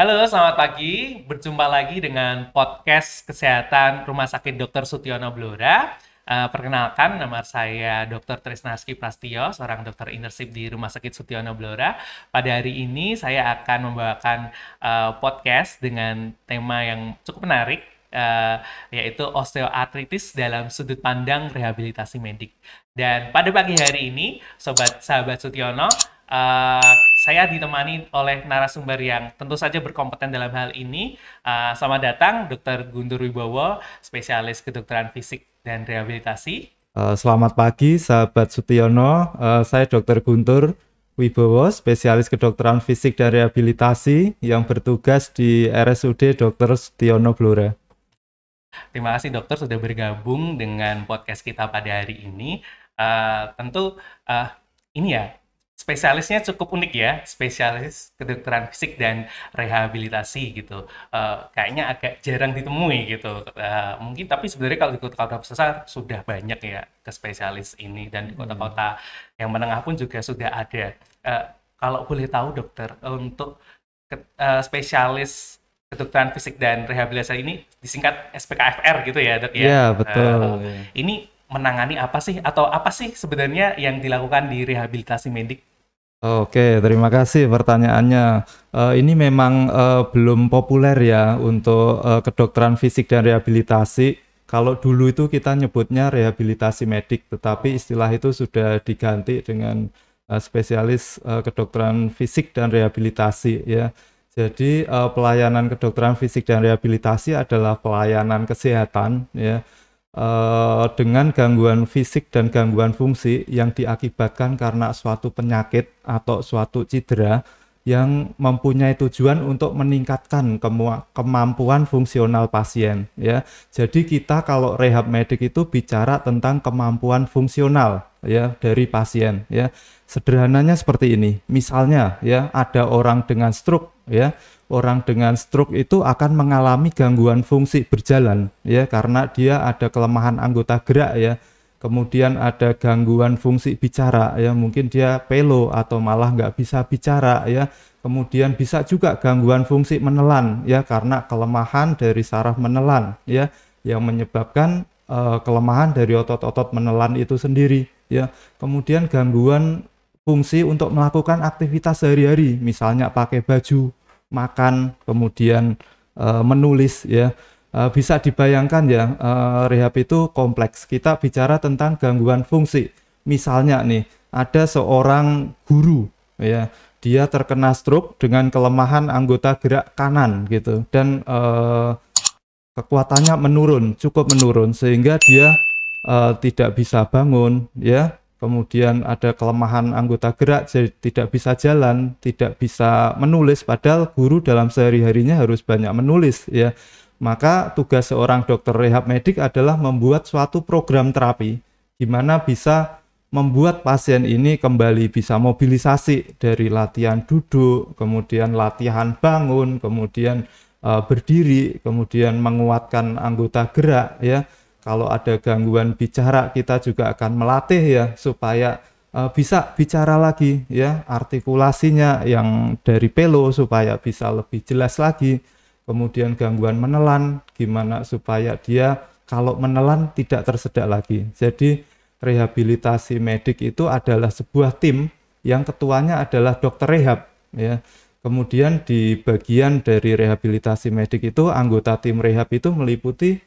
Halo, selamat pagi. Berjumpa lagi dengan podcast kesehatan Rumah Sakit Dr. Sutiono Blora. Uh, perkenalkan, nama saya Dr. Trisnaski Prastio, seorang dokter internship di Rumah Sakit Sutiono Blora. Pada hari ini saya akan membawakan uh, podcast dengan tema yang cukup menarik, uh, yaitu osteoartritis dalam sudut pandang rehabilitasi medik. Dan pada pagi hari ini, sobat sahabat Sutiono, uh, saya ditemani oleh narasumber yang tentu saja berkompeten dalam hal ini. Uh, eh, sama datang Dr. Guntur Wibowo, spesialis kedokteran fisik dan rehabilitasi. Uh, selamat pagi sahabat Sutiono, uh, saya Dr. Guntur Wibowo, spesialis kedokteran fisik dan rehabilitasi yang bertugas di RSUD Dr. Sutiono Blora. Terima kasih dokter sudah bergabung dengan podcast kita pada hari ini. Uh, tentu uh, ini ya spesialisnya cukup unik ya, spesialis kedokteran fisik dan rehabilitasi gitu. Uh, kayaknya agak jarang ditemui gitu. Uh, mungkin tapi sebenarnya kalau di kota-kota besar sudah banyak ya ke spesialis ini dan di hmm. kota-kota yang menengah pun juga sudah ada. Uh, kalau boleh tahu dokter untuk ke, uh, spesialis kedokteran fisik dan rehabilitasi ini disingkat SPKFR gitu ya dok ya. Iya betul. Uh, ini menangani apa sih atau apa sih sebenarnya yang dilakukan di rehabilitasi medik Oke, terima kasih pertanyaannya. Uh, ini memang uh, belum populer ya untuk uh, kedokteran fisik dan rehabilitasi. Kalau dulu itu kita nyebutnya rehabilitasi medik, tetapi istilah itu sudah diganti dengan uh, spesialis uh, kedokteran fisik dan rehabilitasi ya. Jadi uh, pelayanan kedokteran fisik dan rehabilitasi adalah pelayanan kesehatan ya Eh, dengan gangguan fisik dan gangguan fungsi yang diakibatkan karena suatu penyakit atau suatu cedera yang mempunyai tujuan untuk meningkatkan kemampuan fungsional pasien ya. Jadi kita kalau rehab medik itu bicara tentang kemampuan fungsional ya dari pasien ya. Sederhananya seperti ini. Misalnya ya ada orang dengan stroke ya orang dengan stroke itu akan mengalami gangguan fungsi berjalan ya karena dia ada kelemahan anggota gerak ya kemudian ada gangguan fungsi bicara ya mungkin dia pelo atau malah nggak bisa bicara ya kemudian bisa juga gangguan fungsi menelan ya karena kelemahan dari saraf menelan ya yang menyebabkan uh, kelemahan dari otot-otot menelan itu sendiri ya kemudian gangguan fungsi untuk melakukan aktivitas sehari-hari, misalnya pakai baju, makan, kemudian uh, menulis ya. Uh, bisa dibayangkan ya uh, rehab itu kompleks. Kita bicara tentang gangguan fungsi. Misalnya nih, ada seorang guru ya, dia terkena stroke dengan kelemahan anggota gerak kanan gitu dan uh, kekuatannya menurun, cukup menurun sehingga dia uh, tidak bisa bangun ya kemudian ada kelemahan anggota gerak jadi tidak bisa jalan, tidak bisa menulis padahal guru dalam sehari-harinya harus banyak menulis ya. Maka tugas seorang dokter rehab medik adalah membuat suatu program terapi gimana bisa membuat pasien ini kembali bisa mobilisasi dari latihan duduk, kemudian latihan bangun, kemudian eh, berdiri, kemudian menguatkan anggota gerak ya kalau ada gangguan bicara, kita juga akan melatih ya supaya uh, bisa bicara lagi ya artikulasinya yang dari pelo supaya bisa lebih jelas lagi. Kemudian gangguan menelan, gimana supaya dia kalau menelan tidak tersedak lagi. Jadi rehabilitasi medik itu adalah sebuah tim yang ketuanya adalah dokter rehab ya. Kemudian di bagian dari rehabilitasi medik itu anggota tim rehab itu meliputi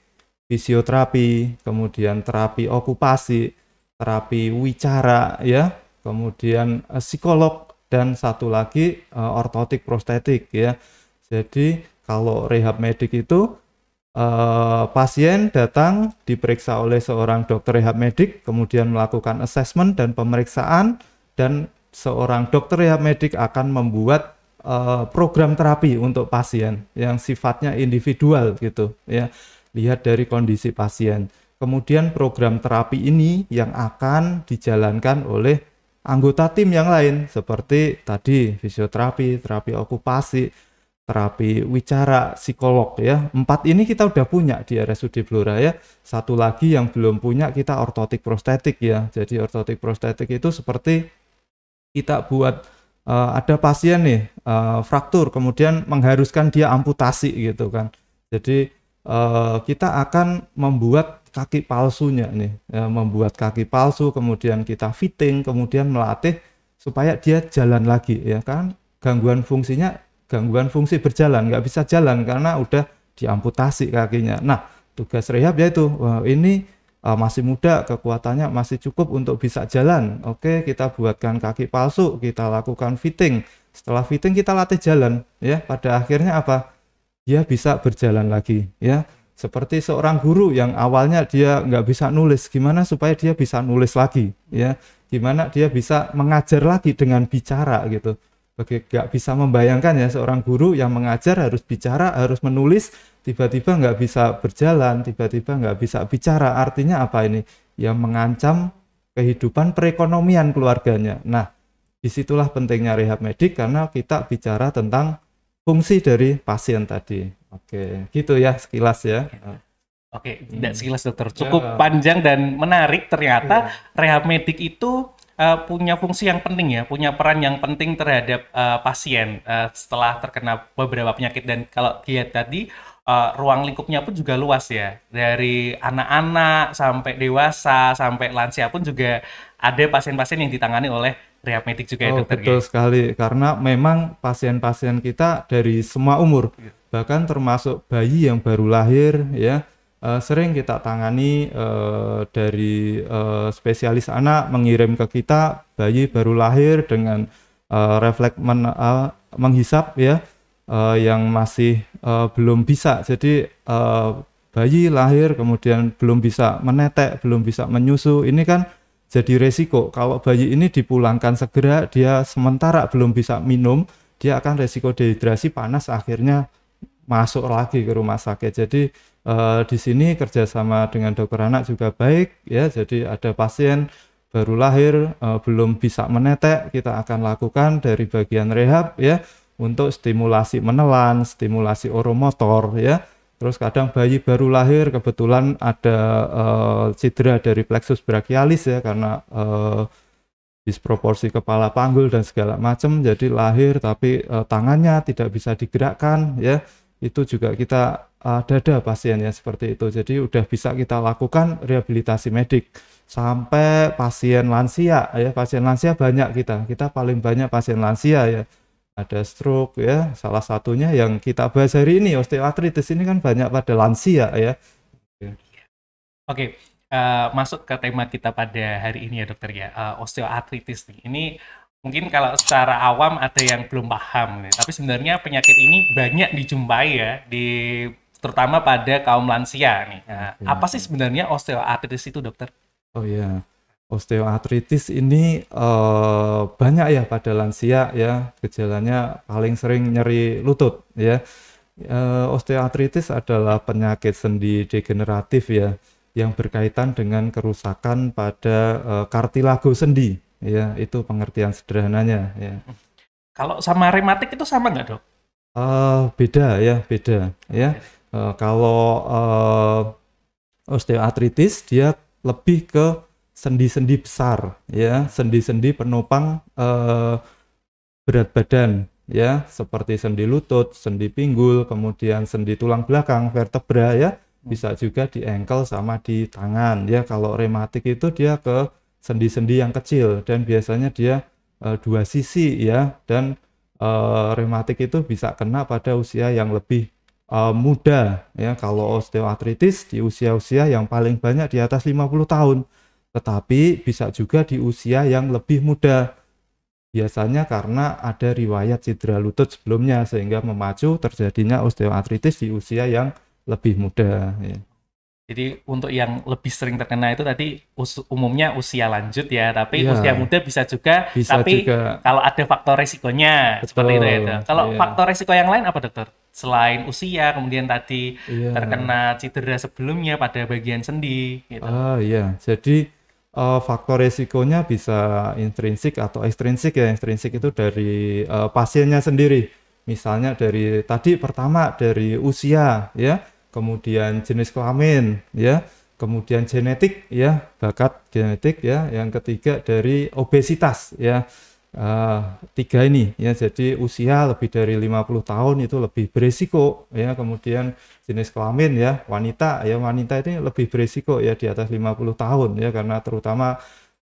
fisioterapi, kemudian terapi okupasi, terapi wicara ya, kemudian eh, psikolog dan satu lagi eh, ortotik prostetik ya. Jadi kalau rehab medik itu eh, pasien datang diperiksa oleh seorang dokter rehab medik, kemudian melakukan assessment dan pemeriksaan dan seorang dokter rehab medik akan membuat eh, program terapi untuk pasien yang sifatnya individual gitu ya lihat dari kondisi pasien. Kemudian program terapi ini yang akan dijalankan oleh anggota tim yang lain seperti tadi fisioterapi, terapi okupasi, terapi wicara, psikolog ya. Empat ini kita udah punya di RSUD Blora ya. Satu lagi yang belum punya kita ortotik prostetik ya. Jadi ortotik prostetik itu seperti kita buat uh, ada pasien nih uh, fraktur kemudian mengharuskan dia amputasi gitu kan. Jadi Eh, kita akan membuat kaki palsunya nih, ya, membuat kaki palsu, kemudian kita fitting, kemudian melatih supaya dia jalan lagi, ya kan? Gangguan fungsinya, gangguan fungsi berjalan, nggak bisa jalan karena udah diamputasi kakinya. Nah, tugas rehab yaitu, wah eh, ini uh, masih muda, kekuatannya masih cukup untuk bisa jalan. Oke, kita buatkan kaki palsu, kita lakukan fitting. Setelah fitting kita latih jalan, ya. Pada akhirnya apa? dia bisa berjalan lagi ya seperti seorang guru yang awalnya dia nggak bisa nulis gimana supaya dia bisa nulis lagi ya gimana dia bisa mengajar lagi dengan bicara gitu bagi nggak bisa membayangkan ya seorang guru yang mengajar harus bicara harus menulis tiba-tiba nggak bisa berjalan tiba-tiba nggak bisa bicara artinya apa ini yang mengancam kehidupan perekonomian keluarganya nah disitulah pentingnya rehab medik karena kita bicara tentang fungsi dari pasien tadi. Oke, gitu ya sekilas ya. Oke, tidak ah. hmm. sekilas dokter. Ya. Cukup ya. panjang dan menarik ternyata ya. rehab medik itu uh, punya fungsi yang penting ya, punya peran yang penting terhadap uh, pasien uh, setelah terkena beberapa penyakit dan kalau lihat tadi uh, ruang lingkupnya pun juga luas ya. Dari anak-anak sampai dewasa sampai lansia pun juga ada pasien-pasien yang ditangani oleh rehab juga juga ya oh, dokter betul ya? sekali karena memang pasien-pasien kita dari semua umur ya. bahkan termasuk bayi yang baru lahir ya uh, sering kita tangani uh, dari uh, spesialis anak mengirim ke kita bayi baru lahir dengan uh, refleks men, uh, menghisap ya uh, yang masih uh, belum bisa jadi uh, bayi lahir kemudian belum bisa menetek belum bisa menyusu ini kan jadi resiko. Kalau bayi ini dipulangkan segera, dia sementara belum bisa minum, dia akan resiko dehidrasi panas akhirnya masuk lagi ke rumah sakit. Jadi eh, di sini kerjasama dengan dokter anak juga baik ya. Jadi ada pasien baru lahir eh, belum bisa menetek, kita akan lakukan dari bagian rehab ya untuk stimulasi menelan, stimulasi oromotor ya Terus kadang bayi baru lahir kebetulan ada uh, cedera dari plexus brachialis ya karena uh, disproporsi kepala panggul dan segala macam jadi lahir tapi uh, tangannya tidak bisa digerakkan ya itu juga kita uh, dada pasiennya seperti itu. Jadi udah bisa kita lakukan rehabilitasi medik sampai pasien lansia ya pasien lansia banyak kita kita paling banyak pasien lansia ya ada stroke ya salah satunya yang kita bahas hari ini osteoartritis ini kan banyak pada lansia ya iya. oke okay. uh, eh, masuk ke tema kita pada hari ini ya dokter ya uh, osteoartritis nih ini mungkin kalau secara awam ada yang belum paham nih. tapi sebenarnya penyakit ini banyak dijumpai ya di terutama pada kaum lansia nih uh, nah, okay. apa sih sebenarnya osteoartritis itu dokter oh ya yeah osteoartritis ini uh, banyak ya pada lansia ya gejalanya paling sering nyeri lutut ya uh, osteoartritis adalah penyakit sendi degeneratif ya yang berkaitan dengan kerusakan pada uh, kartilago sendi ya itu pengertian sederhananya ya kalau sama rematik itu sama nggak dok uh, beda ya beda ya uh, kalau uh, osteoartritis dia lebih ke sendi-sendi besar ya sendi-sendi penopang eh, berat badan ya seperti sendi lutut sendi pinggul kemudian sendi tulang belakang vertebra ya bisa juga di ankle sama di tangan ya kalau rematik itu dia ke sendi-sendi yang kecil dan biasanya dia eh, dua sisi ya dan eh, rematik itu bisa kena pada usia yang lebih eh, muda ya kalau osteoartritis di usia-usia yang paling banyak di atas 50 tahun tetapi bisa juga di usia yang lebih muda. Biasanya karena ada riwayat cedera lutut sebelumnya sehingga memacu terjadinya osteoartritis di usia yang lebih muda. Ya. Jadi untuk yang lebih sering terkena itu tadi us umumnya usia lanjut ya, tapi ya, usia muda bisa juga. Bisa tapi juga. kalau ada faktor resikonya Betul. seperti itu ya. Kalau ya. faktor resiko yang lain apa dokter? Selain usia, kemudian tadi ya. terkena cedera sebelumnya pada bagian sendi. Gitu. Ah iya, jadi uh, faktor resikonya bisa intrinsik atau ekstrinsik ya intrinsik itu dari uh, pasiennya sendiri misalnya dari tadi pertama dari usia ya kemudian jenis kelamin ya kemudian genetik ya bakat genetik ya yang ketiga dari obesitas ya uh, tiga ini ya jadi usia lebih dari 50 tahun itu lebih beresiko ya kemudian jenis kelamin ya wanita ya wanita ini lebih beresiko ya di atas 50 tahun ya karena terutama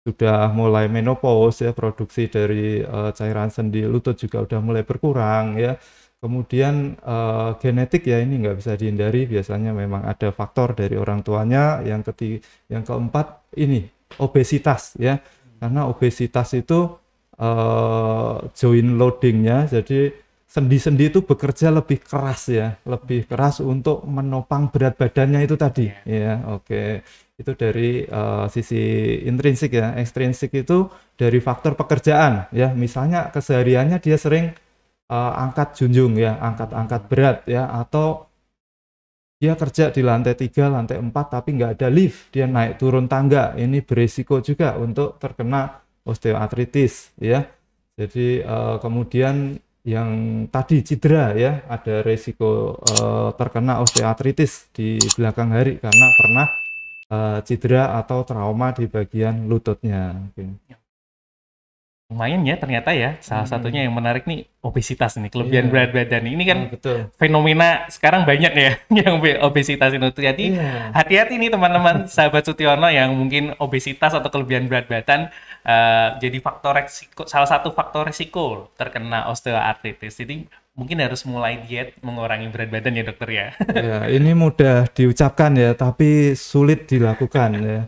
sudah mulai menopause ya produksi dari uh, cairan sendi lutut juga sudah mulai berkurang ya kemudian uh, genetik ya ini nggak bisa dihindari biasanya memang ada faktor dari orang tuanya yang ketiga yang keempat ini obesitas ya karena obesitas itu uh, join loadingnya jadi sendi-sendi itu bekerja lebih keras ya lebih keras untuk menopang berat badannya itu tadi yeah. ya iya, oke okay. itu dari uh, sisi intrinsik ya ekstrinsik itu dari faktor pekerjaan ya misalnya kesehariannya dia sering uh, angkat junjung ya angkat-angkat berat ya atau dia kerja di lantai 3, lantai 4 tapi nggak ada lift, dia naik turun tangga. Ini berisiko juga untuk terkena osteoartritis ya. Jadi uh, kemudian yang tadi cedera ya, ada resiko uh, terkena osteoartritis di belakang hari karena pernah uh, cedera atau trauma di bagian lututnya. Okay. Ya lumayan ya ternyata ya salah hmm. satunya yang menarik nih obesitas nih kelebihan yeah. berat badan ini kan oh, betul. fenomena sekarang banyak ya yang obesitas itu jadi yeah. hati-hati nih teman-teman sahabat Sutiono yang mungkin obesitas atau kelebihan berat badan uh, jadi faktor resiko salah satu faktor resiko terkena osteoartritis jadi mungkin harus mulai diet mengurangi berat badan ya dokter ya yeah, ini mudah diucapkan ya tapi sulit dilakukan ya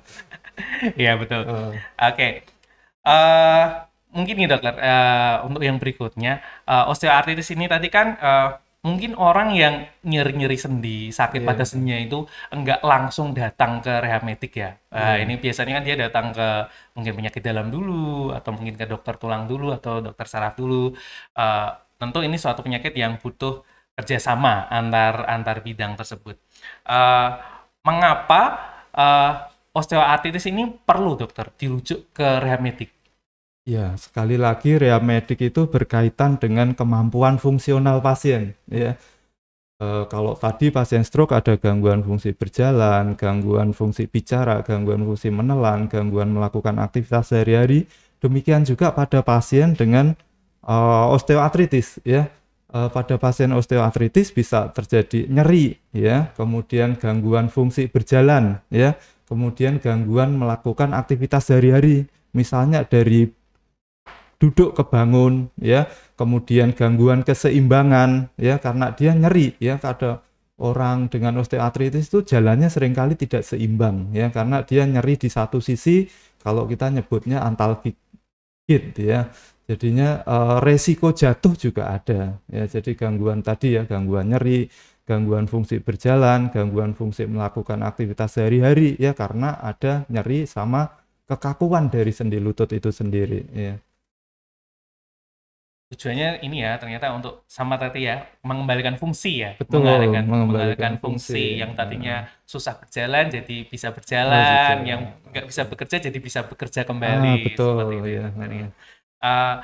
Iya betul. Uh. Oke. Okay. Uh, eh, mungkin nih dokter uh, untuk yang berikutnya uh, osteoartritis ini tadi kan uh, mungkin orang yang nyeri-nyeri sendi sakit yeah. pada sendinya itu enggak langsung datang ke rehab ya ya. Yeah. ini biasanya kan dia datang ke mungkin penyakit dalam dulu atau mungkin ke dokter tulang dulu atau dokter saraf dulu. Uh, tentu ini suatu penyakit yang butuh kerjasama antar antar bidang tersebut. Uh, mengapa uh, osteoartritis ini perlu dokter dirujuk ke rehab Ya, sekali lagi reamedik itu berkaitan dengan kemampuan fungsional pasien. Ya. E, kalau tadi pasien stroke ada gangguan fungsi berjalan, gangguan fungsi bicara, gangguan fungsi menelan, gangguan melakukan aktivitas sehari-hari. Demikian juga pada pasien dengan e, osteoartritis. Ya, e, pada pasien osteoartritis bisa terjadi nyeri, ya, kemudian gangguan fungsi berjalan, ya, kemudian gangguan melakukan aktivitas sehari-hari. Misalnya dari duduk kebangun ya kemudian gangguan keseimbangan ya karena dia nyeri ya ada orang dengan osteoartritis itu jalannya seringkali tidak seimbang ya karena dia nyeri di satu sisi kalau kita nyebutnya antalgik ya jadinya eh, resiko jatuh juga ada ya jadi gangguan tadi ya gangguan nyeri gangguan fungsi berjalan gangguan fungsi melakukan aktivitas sehari-hari ya karena ada nyeri sama kekakuan dari sendi lutut itu sendiri ya tujuannya ini ya ternyata untuk sama tadi ya mengembalikan fungsi ya Betul, mengembalikan, mengembalikan fungsi, fungsi yang nah. tadinya ya. susah berjalan jadi bisa nah, berjalan nah, yang nggak bisa bekerja jadi bisa bekerja ah, kembali ah, betul, seperti itu iya. kan ya. Tadi. Uh, eh,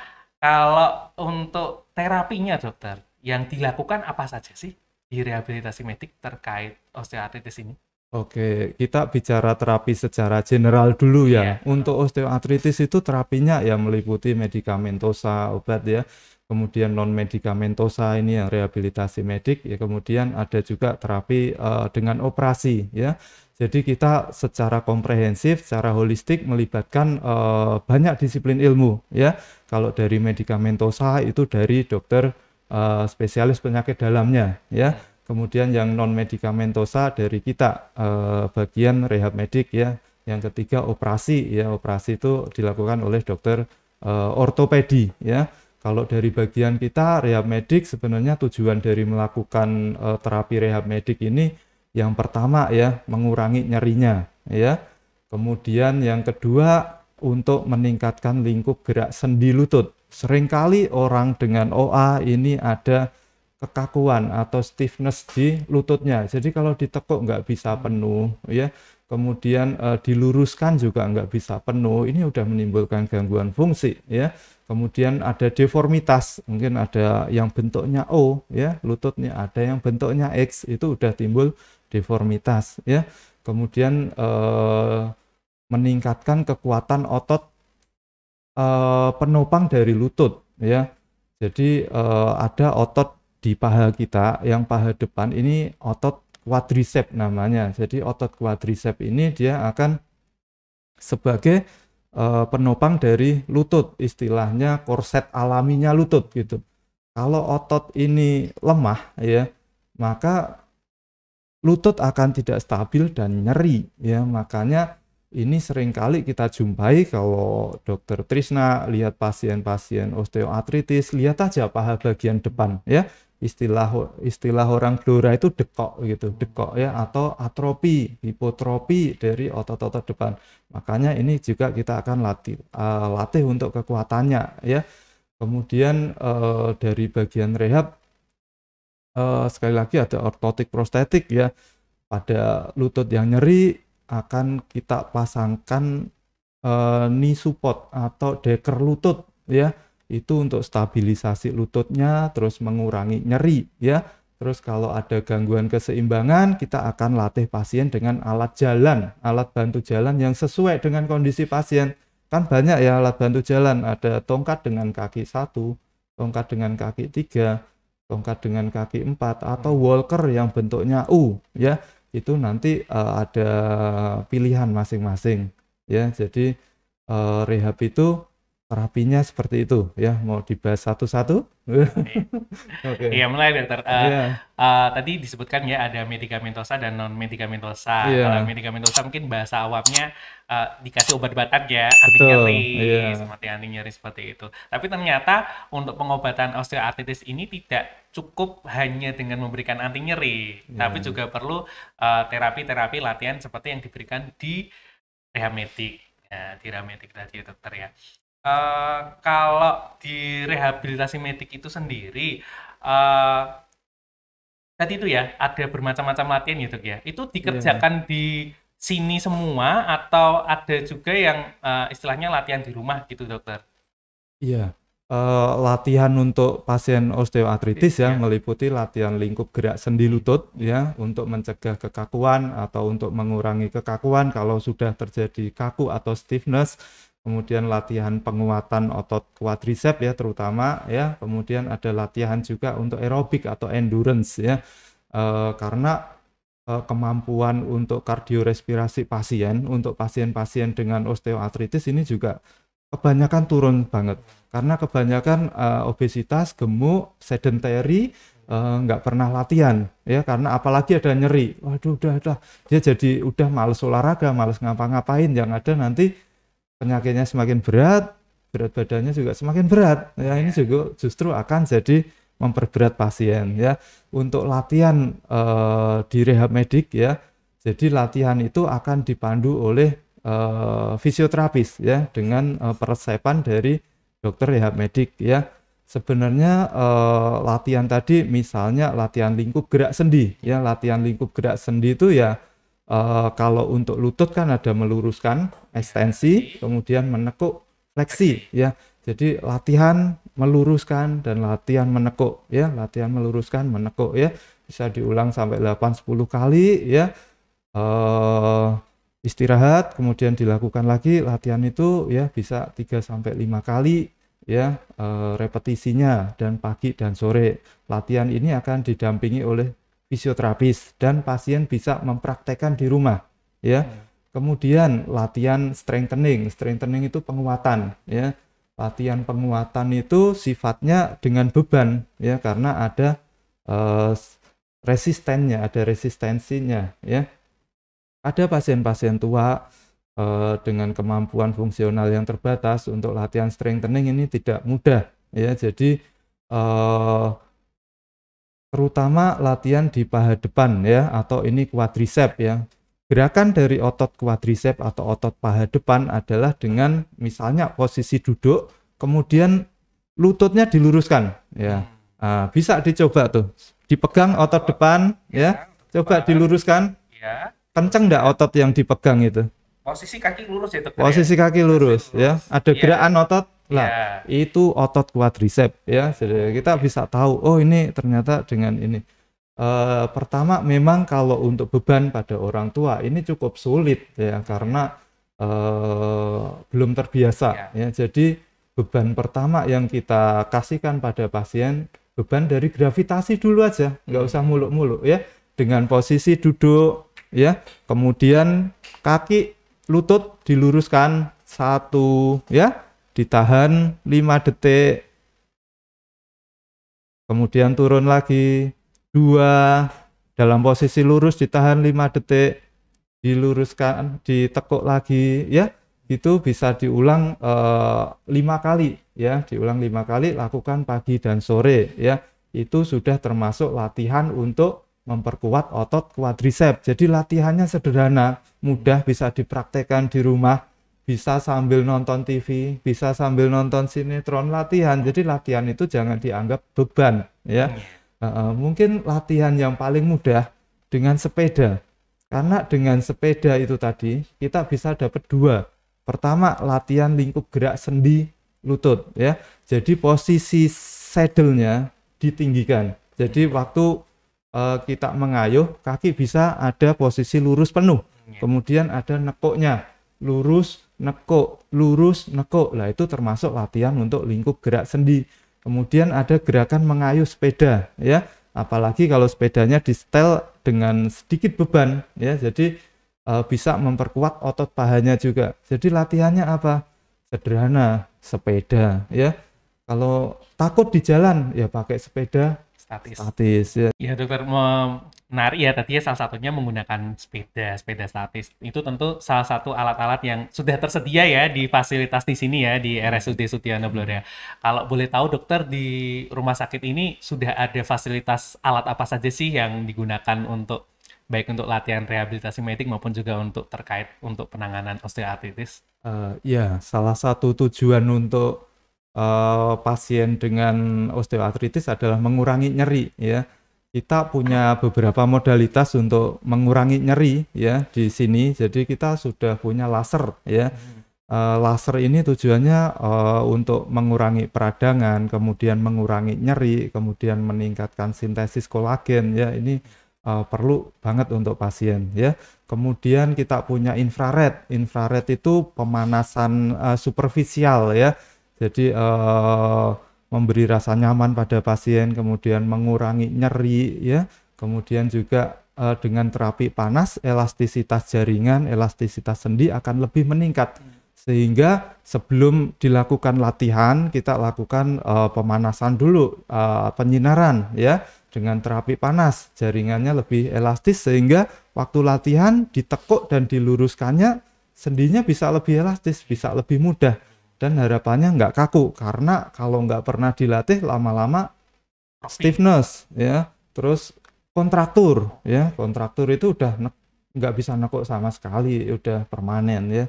kalau untuk terapinya dokter yang dilakukan apa saja sih di rehabilitasi medik terkait osteoartritis ini? Oke, kita bicara terapi secara general dulu ya. Yeah. Untuk osteoartritis itu terapinya ya meliputi medikamentosa obat ya, kemudian non medikamentosa ini yang rehabilitasi medik, ya kemudian ada juga terapi uh, dengan operasi ya. Jadi kita secara komprehensif, secara holistik melibatkan uh, banyak disiplin ilmu ya. Kalau dari medikamentosa itu dari dokter uh, spesialis penyakit dalamnya ya. Yeah Kemudian yang non medikamentosa dari kita eh, bagian rehab medik ya. Yang ketiga operasi ya operasi itu dilakukan oleh dokter eh, ortopedi ya. Kalau dari bagian kita rehab medik sebenarnya tujuan dari melakukan eh, terapi rehab medik ini yang pertama ya mengurangi nyerinya ya. Kemudian yang kedua untuk meningkatkan lingkup gerak sendi lutut. Seringkali orang dengan OA ini ada kekakuan atau stiffness di lututnya. Jadi kalau ditekuk nggak bisa hmm. penuh, ya kemudian e, diluruskan juga nggak bisa penuh, ini udah menimbulkan gangguan fungsi, ya. Kemudian ada deformitas, mungkin ada yang bentuknya O, ya, lututnya ada yang bentuknya X, itu udah timbul deformitas, ya. Kemudian e, meningkatkan kekuatan otot e, penopang dari lutut, ya. Jadi ada otot di paha kita yang paha depan ini otot quadricep namanya. Jadi otot quadricep ini dia akan sebagai uh, penopang dari lutut, istilahnya korset alaminya lutut gitu. Kalau otot ini lemah ya, maka lutut akan tidak stabil dan nyeri ya. Makanya ini sering kali kita jumpai kalau dokter Trisna lihat pasien-pasien osteoartritis, lihat aja paha bagian depan ya istilah istilah orang glura itu dekok gitu dekok ya atau atropi hipotropi dari otot-otot depan makanya ini juga kita akan latih uh, latih untuk kekuatannya ya kemudian uh, dari bagian rehab uh, sekali lagi ada ortotik prostetik ya pada lutut yang nyeri akan kita pasangkan uh, knee support atau deker lutut ya itu untuk stabilisasi lututnya, terus mengurangi nyeri ya. Terus kalau ada gangguan keseimbangan, kita akan latih pasien dengan alat jalan, alat bantu jalan yang sesuai dengan kondisi pasien. Kan banyak ya alat bantu jalan, ada tongkat dengan kaki satu, tongkat dengan kaki tiga, tongkat dengan kaki empat, atau walker yang bentuknya U ya. Itu nanti uh, ada pilihan masing-masing ya. Jadi uh, rehab itu terapinya seperti itu ya mau dibahas satu-satu okay. iya mulai dokter uh, eh, yeah. Iya. uh, tadi disebutkan ya ada medikamentosa dan non medikamentosa yeah. kalau medikamentosa mungkin bahasa awamnya uh, dikasih obat-obatan ya anti nyeri yeah. seperti anti nyeri seperti itu tapi ternyata untuk pengobatan osteoartritis ini tidak cukup hanya dengan memberikan anti nyeri yeah. tapi juga perlu eh, terapi-terapi uh, latihan seperti yang diberikan di medik. ya, di tadi ya, dokter ya uh, kalau di rehabilitasi medik itu sendiri uh, eh, tadi itu ya ada bermacam-macam latihan gitu ya itu dikerjakan yeah. di sini semua atau ada juga yang uh, istilahnya latihan di rumah gitu dokter iya yeah. uh, latihan untuk pasien osteoartritis yeah. ya iya. meliputi latihan lingkup gerak sendi lutut ya untuk mencegah kekakuan atau untuk mengurangi kekakuan kalau sudah terjadi kaku atau stiffness kemudian latihan penguatan otot quadriceps ya terutama ya kemudian ada latihan juga untuk aerobik atau endurance ya e, karena e, kemampuan untuk kardiorespirasi pasien untuk pasien-pasien dengan osteoartritis ini juga kebanyakan turun banget karena kebanyakan e, obesitas gemuk sedentary nggak uh, pernah latihan ya karena apalagi ada nyeri waduh udah udah dia jadi udah males olahraga males ngapa-ngapain yang ada nanti penyakitnya semakin berat, berat badannya juga semakin berat. Ya ini iya. juga justru akan jadi memperberat pasien ya. Untuk latihan eh, di rehab medik ya. Jadi latihan itu akan dipandu oleh eh, fisioterapis ya dengan eh, peresepan dari dokter rehab medik ya. Sebenarnya eh, latihan tadi misalnya latihan lingkup gerak sendi ya, latihan lingkup gerak sendi itu ya uh, kalau untuk lutut kan ada meluruskan ekstensi kemudian menekuk fleksi ya jadi latihan meluruskan dan latihan menekuk ya latihan meluruskan menekuk ya bisa diulang sampai 8 10 kali ya uh, istirahat kemudian dilakukan lagi latihan itu ya bisa 3 5 kali ya eh, repetisinya dan pagi dan sore. Latihan ini akan didampingi oleh fisioterapis dan pasien bisa mempraktekkan di rumah ya. Hmm. Kemudian latihan strengthening. Strengthening itu penguatan ya. Latihan penguatan itu sifatnya dengan beban ya karena ada uh, resistennya, ada resistensinya ya. Ada pasien-pasien tua uh, dengan kemampuan fungsional yang terbatas untuk latihan strengthening ini tidak mudah ya. Jadi uh, terutama latihan di paha depan ya atau ini quadricep ya. Gerakan dari otot quadricep atau otot paha depan adalah dengan misalnya posisi duduk kemudian lututnya diluruskan ya. Nah, bisa dicoba tuh. Dipegang otot depan ya. Coba diluruskan. Iya. Kenceng enggak otot yang dipegang itu? Posisi kaki lurus ya, Posisi kaki lurus ya. Ada iya. gerakan otot Nah, yeah. itu otot quadricep ya. Jadi kita ya. bisa tahu oh ini ternyata dengan ini. E, pertama memang kalau untuk beban pada orang tua ini cukup sulit ya karena e, belum terbiasa yeah. ya. Jadi beban pertama yang kita kasihkan pada pasien beban dari gravitasi dulu aja, nggak usah muluk-muluk ya. Dengan posisi duduk ya. Kemudian kaki lutut diluruskan satu ya ditahan 5 detik kemudian turun lagi 2 dalam posisi lurus ditahan 5 detik diluruskan ditekuk lagi ya itu bisa diulang eh, lima 5 kali ya diulang 5 kali lakukan pagi dan sore ya itu sudah termasuk latihan untuk memperkuat otot kuadriceps jadi latihannya sederhana mudah bisa dipraktekkan di rumah bisa sambil nonton TV, bisa sambil nonton sinetron latihan. Jadi latihan itu jangan dianggap beban, ya. Uh, mungkin latihan yang paling mudah dengan sepeda, karena dengan sepeda itu tadi kita bisa dapat dua. Pertama latihan lingkup gerak sendi lutut, ya. Jadi posisi saddle-nya ditinggikan. Jadi iya. waktu uh, kita mengayuh kaki bisa ada posisi lurus penuh, iya. kemudian ada nekuknya lurus nekuk, lurus, nekuk. Lah itu termasuk latihan untuk lingkup gerak sendi. Kemudian ada gerakan mengayuh sepeda ya. Apalagi kalau sepedanya di setel dengan sedikit beban ya. Jadi e, bisa memperkuat otot pahanya juga. Jadi latihannya apa? Sederhana, sepeda ya. Kalau takut di jalan ya pakai sepeda statis. Statis ya. Ya dokter, Nari ya tadi ya salah satunya menggunakan sepeda sepeda statis itu tentu salah satu alat-alat yang sudah tersedia ya di fasilitas di sini ya di RSUD Sutiono Blora. Kalau boleh tahu dokter di rumah sakit ini sudah ada fasilitas alat apa saja sih yang digunakan untuk baik untuk latihan rehabilitasi medik maupun juga untuk terkait untuk penanganan osteoartritis? Uh, ya salah satu tujuan untuk uh, pasien dengan osteoartritis adalah mengurangi nyeri ya kita punya beberapa modalitas untuk mengurangi nyeri ya di sini. Jadi kita sudah punya laser ya. Hmm. Uh, laser ini tujuannya uh, untuk mengurangi peradangan, kemudian mengurangi nyeri, kemudian meningkatkan sintesis kolagen ya. Ini uh, perlu banget untuk pasien ya. Kemudian kita punya infrared. Infrared itu pemanasan uh, superficial ya. Jadi uh, memberi rasa nyaman pada pasien, kemudian mengurangi nyeri ya. Kemudian juga uh, dengan terapi panas elastisitas jaringan, elastisitas sendi akan lebih meningkat. Sehingga sebelum dilakukan latihan kita lakukan uh, pemanasan dulu, uh, penyinaran ya dengan terapi panas jaringannya lebih elastis sehingga waktu latihan ditekuk dan diluruskannya sendinya bisa lebih elastis, bisa lebih mudah dan harapannya nggak kaku karena kalau nggak pernah dilatih lama-lama stiffness ya terus kontraktur ya kontraktur itu udah nggak bisa nekuk sama sekali udah permanen ya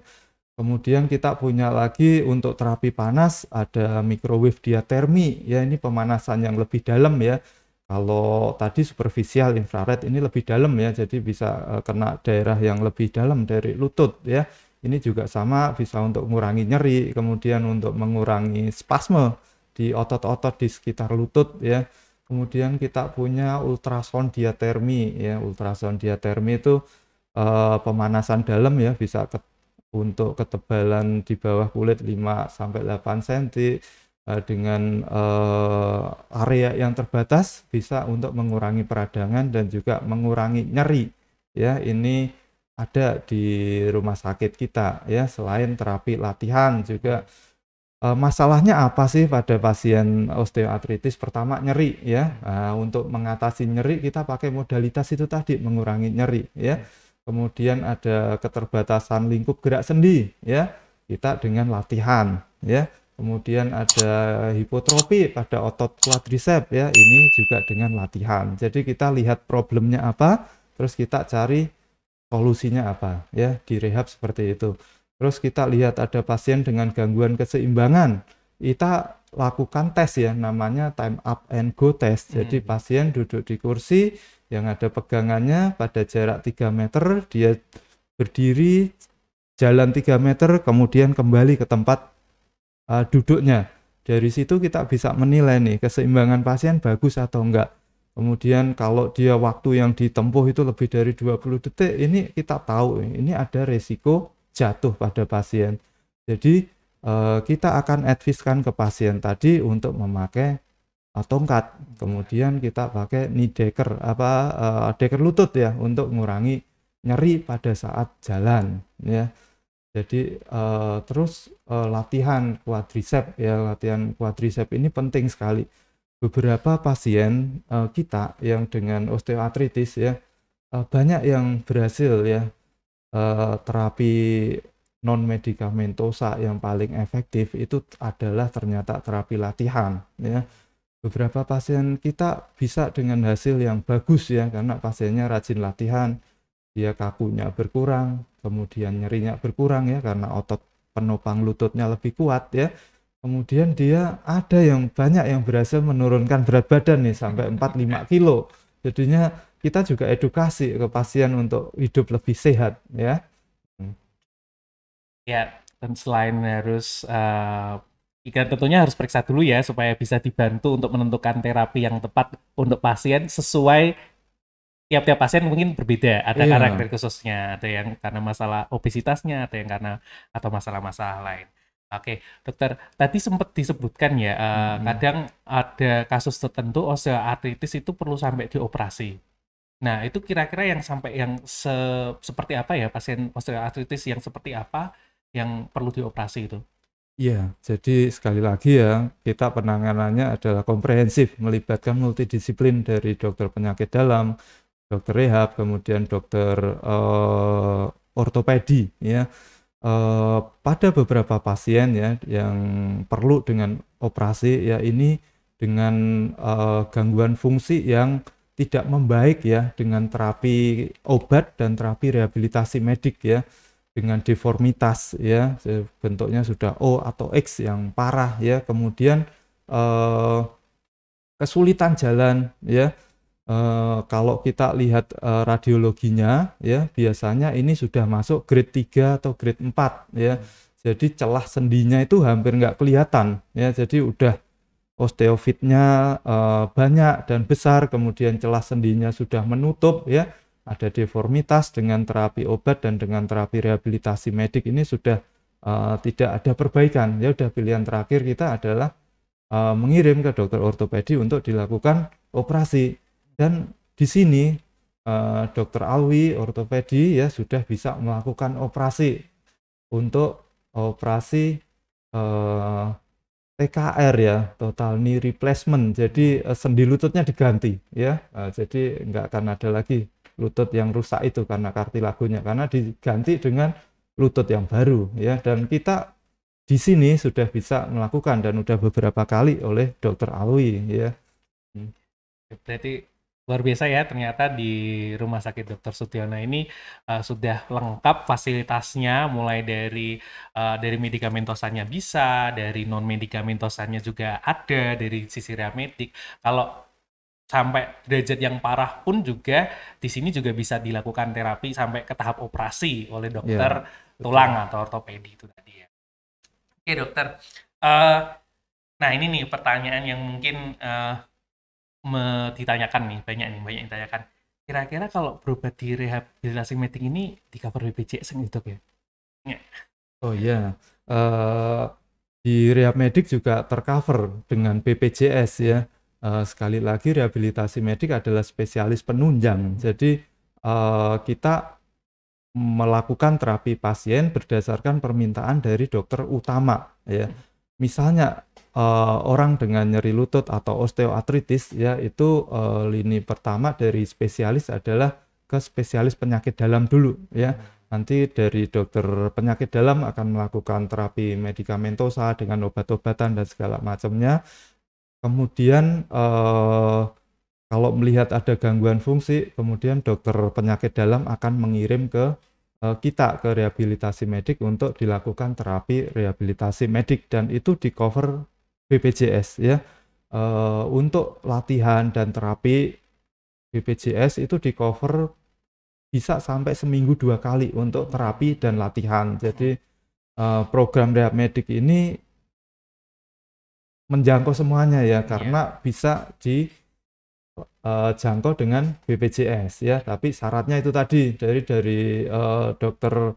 kemudian kita punya lagi untuk terapi panas ada microwave diatermi ya ini pemanasan yang lebih dalam ya kalau tadi superficial infrared ini lebih dalam ya jadi bisa eh, kena daerah yang lebih dalam dari lutut ya ini juga sama bisa untuk mengurangi nyeri, kemudian untuk mengurangi spasme di otot-otot di sekitar lutut ya. Kemudian kita punya ultrasound diatermi ya. Ultrasound diatermi itu eh, pemanasan dalam ya bisa ke, untuk ketebalan di bawah kulit 5 sampai 8 cm eh, dengan eh, area yang terbatas bisa untuk mengurangi peradangan dan juga mengurangi nyeri ya. Ini ada di rumah sakit kita ya selain terapi latihan juga e, masalahnya apa sih pada pasien osteoartritis pertama nyeri ya e, untuk mengatasi nyeri kita pakai modalitas itu tadi mengurangi nyeri ya iya. kemudian ada keterbatasan lingkup gerak sendi ya kita dengan latihan ya kemudian ada hipotropi pada otot quadriceps ya ini juga dengan latihan jadi kita lihat problemnya apa terus kita cari solusinya apa ya di rehab seperti itu. Terus kita lihat ada pasien dengan gangguan keseimbangan, kita lakukan tes ya namanya time up and go test. Hmm. Jadi hmm. pasien duduk di kursi yang ada pegangannya pada jarak 3 meter, dia berdiri jalan 3 meter kemudian kembali ke tempat uh, duduknya. Dari situ kita bisa menilai nih keseimbangan pasien bagus atau enggak Kemudian kalau dia waktu yang ditempuh itu lebih dari 20 detik, ini kita tahu ini ada resiko jatuh pada pasien. Jadi eh, kita akan adviskan ke pasien tadi untuk memakai eh, tongkat. Kemudian kita pakai knee decker apa eh, decker lutut ya untuk mengurangi nyeri pada saat jalan ya. Jadi terus latihan quadricep ya latihan quadricep ini penting sekali beberapa pasien uh, kita yang dengan osteoartritis ya uh, banyak yang berhasil ya uh, terapi non medikamentosa yang paling efektif itu adalah ternyata terapi latihan ya beberapa pasien kita bisa dengan hasil yang bagus ya karena pasiennya rajin latihan dia kakunya berkurang kemudian nyerinya berkurang ya karena otot penopang lututnya lebih kuat ya kemudian dia ada yang banyak yang berhasil menurunkan berat badan nih sampai 4-5 kilo jadinya kita juga edukasi ke pasien untuk hidup lebih sehat ya hmm. ya dan selain harus uh, Ikan tentunya harus periksa dulu ya supaya bisa dibantu untuk menentukan terapi yang tepat untuk pasien sesuai tiap-tiap pasien mungkin berbeda. Ada yeah. karakter khususnya, ada yang karena masalah obesitasnya, ada yang karena atau masalah-masalah lain. Oke, dokter, tadi sempat disebutkan ya, uh, hmm. kadang ada kasus tertentu osteoartritis itu perlu sampai dioperasi. Nah, itu kira-kira yang sampai yang se seperti apa ya pasien osteoartritis yang seperti apa yang perlu dioperasi itu? Iya, jadi sekali lagi ya, kita penanganannya adalah komprehensif, melibatkan multidisiplin dari dokter penyakit dalam, dokter rehab, kemudian dokter uh, ortopedi ya uh, pada beberapa pasien ya yang perlu dengan operasi ya ini dengan uh, gangguan fungsi yang tidak membaik ya dengan terapi obat dan terapi rehabilitasi medik ya dengan deformitas ya bentuknya sudah O atau X yang parah ya kemudian eh, kesulitan jalan ya Uh, kalau kita lihat uh, radiologinya ya biasanya ini sudah masuk grade 3 atau grade 4 ya. Hmm. Jadi celah sendinya itu hampir nggak kelihatan ya. Jadi udah osteofitnya uh, banyak dan besar, kemudian celah sendinya sudah menutup ya. Ada deformitas dengan terapi obat dan dengan terapi rehabilitasi medik ini sudah uh, tidak ada perbaikan. Ya udah pilihan terakhir kita adalah mengirim ke dokter ortopedi untuk dilakukan operasi dan di sini uh, dokter Alwi ortopedi ya sudah bisa melakukan operasi untuk operasi uh, eh, TKR ya total knee replacement. Jadi uh, sendi lututnya diganti ya. uh, jadi nggak akan ada lagi lutut yang rusak itu karena kartilagonya karena diganti dengan lutut yang baru ya dan kita di sini sudah bisa melakukan dan sudah beberapa kali oleh dokter Alwi ya. Hmm. Berarti Luar biasa ya, ternyata di Rumah Sakit Dr. sutiona ini uh, sudah lengkap fasilitasnya, mulai dari uh, dari medikamentosannya bisa, dari non medikamentosannya juga ada, dari sisi reamedik. Kalau sampai derajat yang parah pun juga di sini juga bisa dilakukan terapi sampai ke tahap operasi oleh iya, dokter ya, tulang atau ortopedi itu tadi ya. Oke dokter, uh, nah ini nih pertanyaan yang mungkin uh, ditanyakan nih banyak nih banyak yang ditanyakan kira-kira kalau berobat di rehabilitasi medik ini di cover BPJS gitu ya? ya oh iya uh, di rehab medik juga tercover dengan BPJS ya uh, sekali lagi rehabilitasi medik adalah spesialis penunjang hmm. jadi uh, kita melakukan terapi pasien berdasarkan permintaan dari dokter utama ya misalnya uh, orang dengan nyeri lutut atau osteoartritis ya itu uh, lini pertama dari spesialis adalah ke spesialis penyakit dalam dulu ya. Nanti dari dokter penyakit dalam akan melakukan terapi medikamentosa dengan obat-obatan dan segala macamnya. Kemudian uh, kalau melihat ada gangguan fungsi, kemudian dokter penyakit dalam akan mengirim ke kita ke rehabilitasi medik untuk dilakukan terapi rehabilitasi medik dan itu di cover BPJS ya. E, untuk latihan dan terapi BPJS itu di cover bisa sampai seminggu dua kali untuk terapi dan latihan. Jadi e, program rehab medik ini menjangkau semuanya ya iya. karena bisa di uh, jangkau dengan BPJS ya tapi syaratnya itu tadi dari dari uh, dokter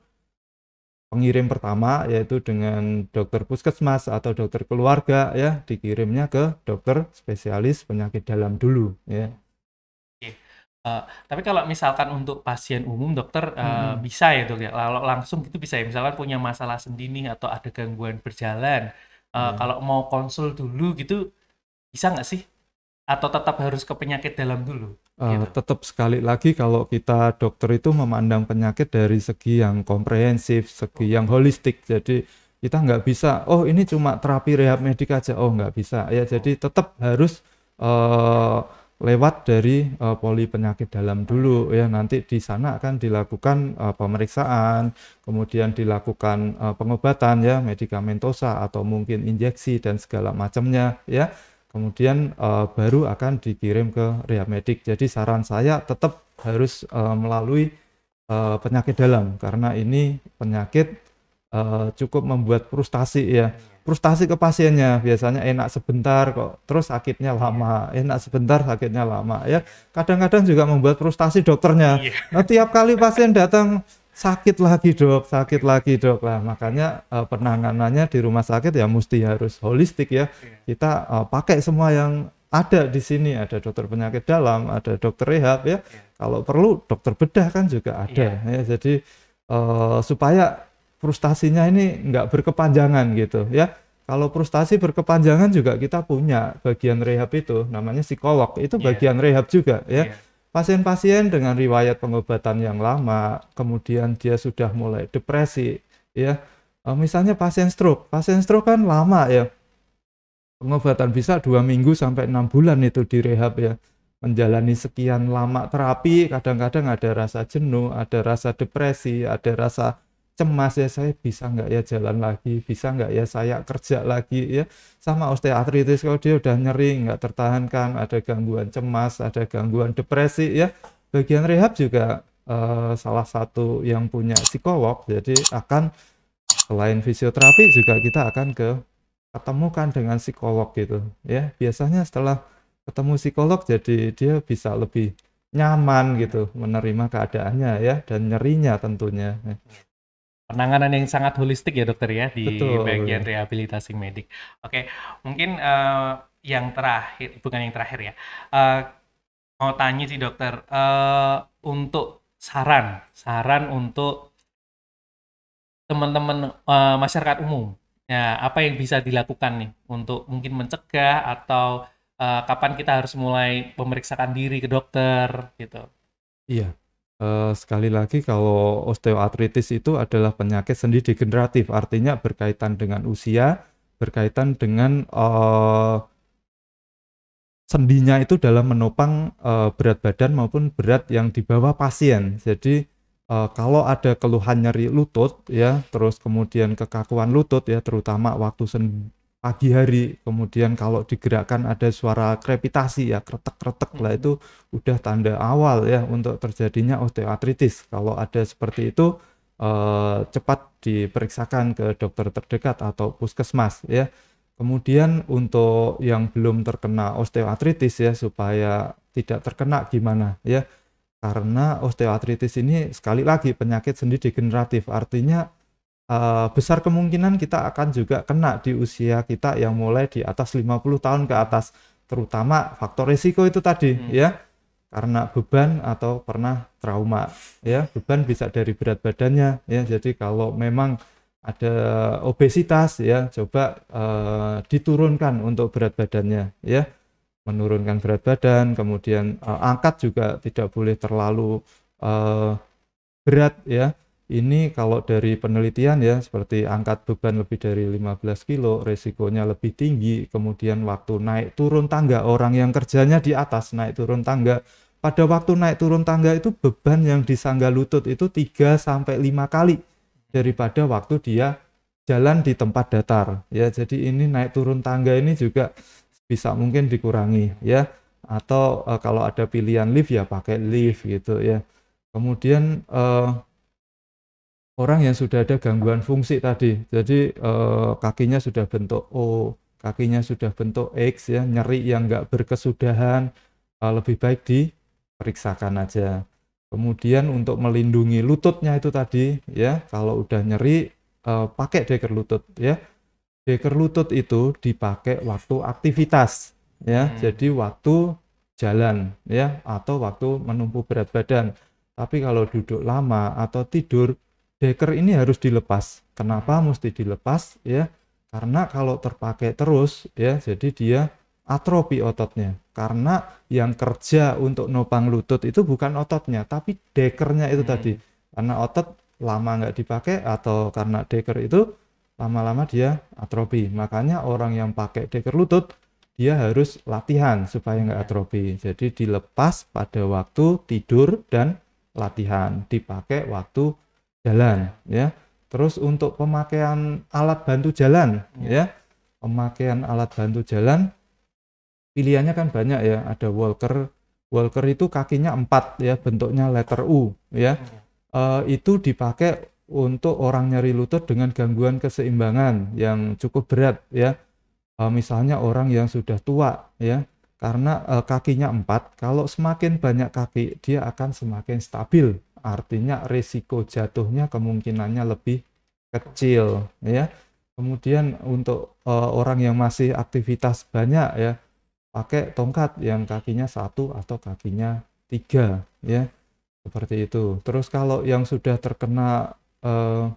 pengirim pertama yaitu dengan dokter puskesmas atau dokter keluarga ya dikirimnya ke dokter spesialis penyakit dalam dulu ya. Oke. Uh, tapi kalau misalkan untuk pasien umum dokter uh, hmm. bisa ya dok ya kalau langsung gitu bisa ya misalkan punya masalah sendi atau ada gangguan berjalan uh, hmm. kalau mau konsul dulu gitu bisa nggak sih atau tetap harus ke penyakit dalam dulu? Uh, eh, iya. tetap sekali lagi kalau kita dokter itu memandang penyakit dari segi yang komprehensif, segi oh. yang holistik. Jadi kita nggak bisa, oh ini cuma terapi rehab medik aja, oh nggak bisa. Ya oh. jadi tetap harus uh, lewat dari uh, poli penyakit dalam dulu ya. Nanti di sana akan dilakukan uh, pemeriksaan, kemudian dilakukan uh, pengobatan ya, medikamentosa atau mungkin injeksi dan segala macamnya ya kemudian uh, baru akan dikirim ke rehab medik. Jadi saran saya tetap harus uh, melalui uh, penyakit dalam karena ini penyakit uh, cukup membuat frustasi ya. Frustasi ke pasiennya biasanya enak sebentar kok, terus sakitnya lama, enak sebentar sakitnya lama ya. Kadang-kadang juga membuat frustasi dokternya. Iya. Nah, tiap kali pasien datang sakit lagi dok, sakit lagi dok. lah. makanya uh, penanganannya di rumah sakit ya mesti harus holistik ya. Iya. Kita uh, pakai semua yang ada di sini, ada dokter penyakit dalam, ada dokter rehab ya. Iya. Kalau perlu dokter bedah kan juga ada. Iya. Ya, jadi uh, supaya frustasinya ini nggak berkepanjangan gitu ya. Kalau frustasi berkepanjangan juga kita punya bagian rehab itu, namanya psikolog. Itu bagian rehab juga ya pasien-pasien dengan riwayat pengobatan yang lama, kemudian dia sudah mulai depresi, ya. Eh, misalnya pasien stroke, pasien stroke kan lama ya. Pengobatan bisa dua minggu sampai enam bulan itu direhab ya. Menjalani sekian lama terapi, kadang-kadang ada rasa jenuh, ada rasa depresi, ada rasa cemas ya saya bisa nggak ya jalan lagi bisa nggak ya saya kerja lagi ya sama osteoartritis kalau dia udah nyeri nggak tertahankan ada gangguan cemas ada gangguan depresi ya bagian rehab juga eh, salah satu yang punya psikolog jadi akan selain fisioterapi juga kita akan ke ketemukan dengan psikolog gitu ya biasanya setelah ketemu psikolog jadi dia bisa lebih nyaman gitu menerima keadaannya ya dan nyerinya tentunya ya penanganan yang sangat holistik ya dokter ya di Betul. bagian rehabilitasi medik. Oke, mungkin uh, yang terakhir bukan yang terakhir ya. Uh, mau tanya sih dokter uh, untuk saran saran untuk teman-teman uh, masyarakat umum. Ya, apa yang bisa dilakukan nih untuk mungkin mencegah atau uh, kapan kita harus mulai memeriksakan diri ke dokter gitu. Iya. Eh, sekali lagi kalau osteoartritis itu adalah penyakit sendi degeneratif, artinya berkaitan dengan usia, berkaitan dengan eh, sendinya itu dalam menopang eh, berat badan maupun berat yang dibawa pasien. Jadi uh, kalau ada keluhan nyeri lutut ya terus kemudian kekakuan lutut ya terutama waktu sen pagi hari kemudian kalau digerakkan ada suara krepitasi ya kretek-kretek lah mm-hmm. itu udah tanda awal ya untuk terjadinya osteoartritis kalau ada seperti itu eh, cepat diperiksakan ke dokter terdekat atau puskesmas ya kemudian untuk yang belum terkena osteoartritis ya supaya tidak terkena gimana ya karena osteoartritis ini sekali lagi penyakit sendi degeneratif artinya uh, besar kemungkinan kita akan juga kena di usia kita yang mulai di atas 50 tahun ke atas terutama faktor risiko itu tadi hmm. ya karena beban atau pernah trauma ya beban bisa dari berat badannya ya jadi kalau memang ada obesitas ya coba uh, diturunkan untuk berat badannya ya menurunkan berat badan kemudian uh, angkat juga tidak boleh terlalu uh, berat ya ini kalau dari penelitian ya, seperti angkat beban lebih dari 15 kilo, resikonya lebih tinggi, kemudian waktu naik turun tangga, orang yang kerjanya di atas naik turun tangga, pada waktu naik turun tangga itu beban yang disangga lutut itu 3 sampai 5 kali daripada waktu dia jalan di tempat datar. Ya, jadi ini naik turun tangga ini juga bisa mungkin dikurangi ya atau e, kalau ada pilihan lift ya pakai lift gitu ya. Kemudian e, orang yang sudah ada gangguan fungsi tadi. Jadi eh, kakinya sudah bentuk O, kakinya sudah bentuk X ya, nyeri yang nggak berkesudahan, eh, lebih baik diperiksakan aja. Kemudian untuk melindungi lututnya itu tadi ya, kalau udah nyeri eh, pakai deker lutut ya. Deker lutut itu dipakai waktu aktivitas ya, hmm. jadi waktu jalan ya atau waktu menumpuk berat badan. Tapi kalau duduk lama atau tidur Deker ini harus dilepas. Kenapa mesti dilepas? Ya, karena kalau terpakai terus, ya, jadi dia atrofi ototnya. Karena yang kerja untuk nopang lutut itu bukan ototnya, tapi dekernya itu hmm. tadi. Karena otot lama nggak dipakai atau karena deker itu lama-lama dia atrofi. Makanya orang yang pakai deker lutut dia harus latihan supaya nggak iya. atrofi. Jadi dilepas pada waktu tidur dan latihan, dipakai waktu jalan ya. Terus untuk pemakaian alat bantu jalan hmm. ya. Pemakaian alat bantu jalan pilihannya kan banyak ya. Ada walker. Walker itu kakinya empat ya, bentuknya letter U ya. e, itu dipakai untuk orang nyeri lutut dengan gangguan keseimbangan yang cukup berat ya. e, misalnya orang yang sudah tua ya, karena e, kakinya empat, kalau semakin banyak kaki dia akan semakin stabil Artinya risiko jatuhnya kemungkinannya lebih kecil ya. Kemudian untuk uh, orang yang masih aktivitas banyak ya pakai tongkat yang kakinya satu atau kakinya tiga ya seperti itu. Terus kalau yang sudah terkena uh,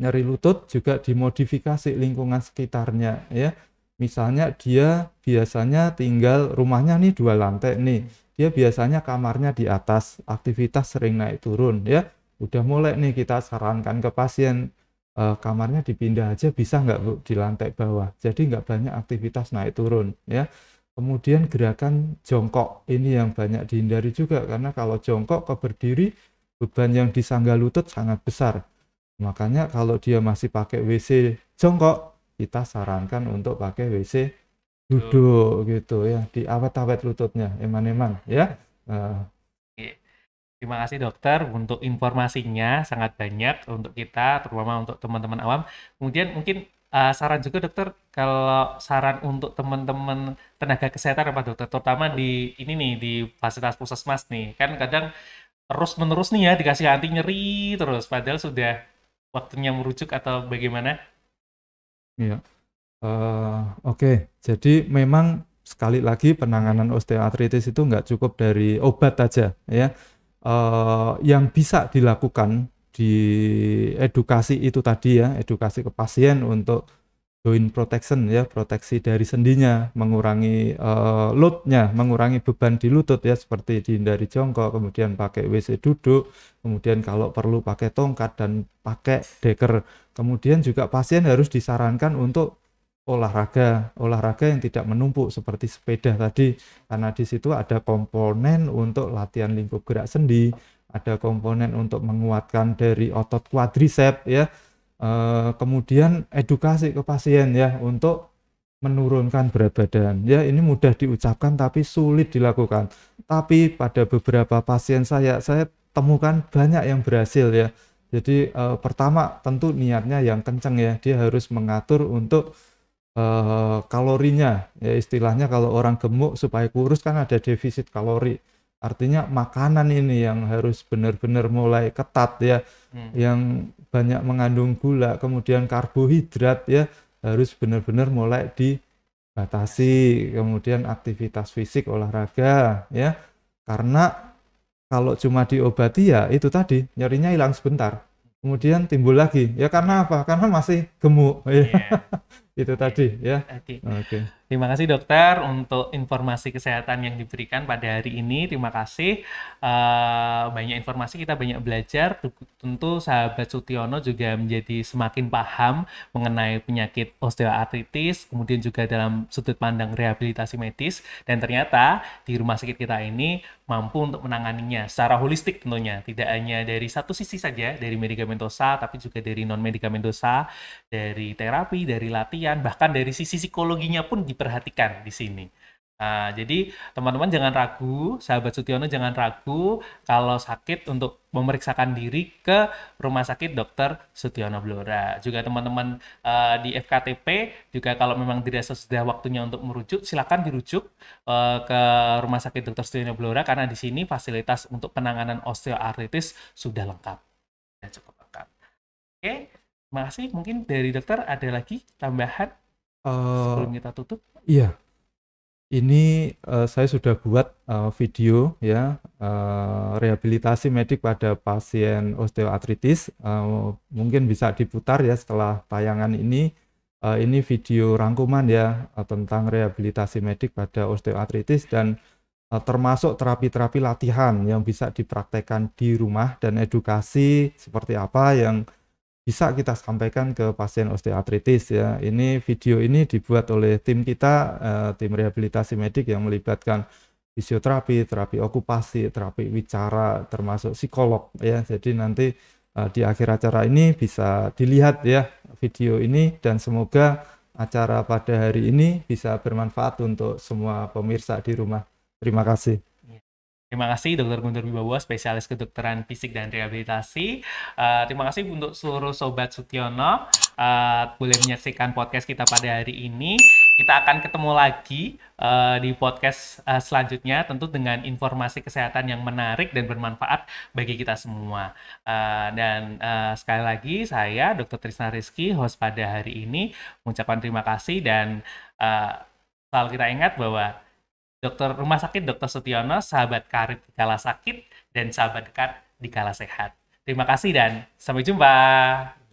nyeri lutut juga dimodifikasi lingkungan sekitarnya ya misalnya dia biasanya tinggal rumahnya nih dua lantai nih dia biasanya kamarnya di atas, aktivitas sering naik turun ya. Udah mulai nih kita sarankan ke pasien uh, kamarnya dipindah aja bisa nggak bu di lantai bawah. Jadi nggak banyak aktivitas naik turun ya. Kemudian gerakan jongkok ini yang banyak dihindari juga karena kalau jongkok ke berdiri beban yang di disangga lutut sangat besar. Makanya kalau dia masih pakai WC jongkok kita sarankan untuk pakai WC duduk gitu ya di awet awet lututnya eman-eman ya uh. terima kasih dokter untuk informasinya sangat banyak untuk kita terutama untuk teman-teman awam kemudian mungkin uh, saran juga dokter kalau saran untuk teman-teman tenaga kesehatan apa dokter terutama di ini nih di fasilitas puskesmas nih kan kadang terus menerus nih ya dikasih anti nyeri terus padahal sudah waktunya merujuk atau bagaimana? Iya. Uh, Oke, okay. jadi memang sekali lagi penanganan osteoartritis itu nggak cukup dari obat aja ya. Uh, yang bisa dilakukan di edukasi itu tadi ya, edukasi ke pasien untuk joint protection ya, proteksi dari sendinya, mengurangi uh, loadnya, mengurangi beban di lutut ya, seperti dihindari jongkok, kemudian pakai WC duduk, kemudian kalau perlu pakai tongkat dan pakai deker. Kemudian juga pasien harus disarankan untuk olahraga, olahraga yang tidak menumpuk seperti sepeda tadi, karena di situ ada komponen untuk latihan lingkup gerak sendi, ada komponen untuk menguatkan dari otot quadricep ya, e, kemudian edukasi ke pasien ya untuk menurunkan berat badan ya ini mudah diucapkan tapi sulit dilakukan tapi pada beberapa pasien saya saya temukan banyak yang berhasil ya jadi e, pertama tentu niatnya yang kencang ya dia harus mengatur untuk uh, kalorinya ya istilahnya kalau orang gemuk supaya kurus kan ada defisit kalori artinya makanan ini yang harus benar-benar mulai ketat ya hmm. yang banyak mengandung gula kemudian karbohidrat ya harus benar-benar mulai dibatasi kemudian aktivitas fisik olahraga ya karena kalau cuma diobati ya itu tadi nyerinya hilang sebentar kemudian timbul lagi ya karena apa karena masih gemuk ya yeah itu tadi ya. Oke. Okay. Terima kasih dokter untuk informasi kesehatan yang diberikan pada hari ini. Terima kasih uh, banyak informasi kita banyak belajar. Tentu sahabat Sutiono juga menjadi semakin paham mengenai penyakit osteoartritis, kemudian juga dalam sudut pandang rehabilitasi medis dan ternyata di rumah sakit kita ini mampu untuk menanganinya secara holistik tentunya, tidak hanya dari satu sisi saja dari medikamentosa tapi juga dari non medikamentosa, dari terapi, dari latihan bahkan dari sisi psikologinya pun diperhatikan di sini. Nah, jadi teman-teman jangan ragu, sahabat Sutiono jangan ragu kalau sakit untuk memeriksakan diri ke rumah sakit dokter Sutiono Blora. Juga teman-teman uh, di FKTP juga kalau memang dirasa sudah waktunya untuk merujuk, silakan dirujuk uh, ke rumah sakit dokter Sutiono Blora karena di sini fasilitas untuk penanganan osteoartritis sudah lengkap. Dan cukup lengkap. Oke. Okay? Makasih mungkin dari dokter ada lagi tambahan uh, sebelum kita tutup. Iya. Ini uh, saya sudah buat uh, video ya uh, rehabilitasi medik pada pasien osteoartritis. Uh, mungkin bisa diputar ya setelah tayangan ini. Uh, ini video rangkuman ya uh, tentang rehabilitasi medik pada osteoartritis dan termasuk terapi-terapi latihan yang bisa dipraktekkan di rumah dan edukasi seperti apa yang bisa kita sampaikan ke pasien osteoartritis ya. Ini video ini dibuat oleh tim kita, uh, tim rehabilitasi medik yang melibatkan fisioterapi, terapi okupasi, terapi wicara, termasuk psikolog ya. Jadi nanti uh, di akhir acara ini bisa dilihat ya video ini dan semoga acara pada hari ini bisa bermanfaat untuk semua pemirsa di rumah. Terima kasih. Terima kasih Dr. Guntur Wibowo, spesialis kedokteran fisik dan rehabilitasi. Uh, terima kasih untuk seluruh Sobat Sutiono uh, boleh menyaksikan podcast kita pada hari ini. Kita akan ketemu lagi uh, di podcast uh, selanjutnya tentu dengan informasi kesehatan yang menarik dan bermanfaat bagi kita semua. Uh, dan uh, sekali lagi saya Dr. Trisna Rizky, host pada hari ini, mengucapkan terima kasih dan uh, selalu kita ingat bahwa dokter rumah sakit Dr. Setiono, sahabat karib kala sakit dan sahabat dekat di kala sehat. Terima kasih dan sampai jumpa.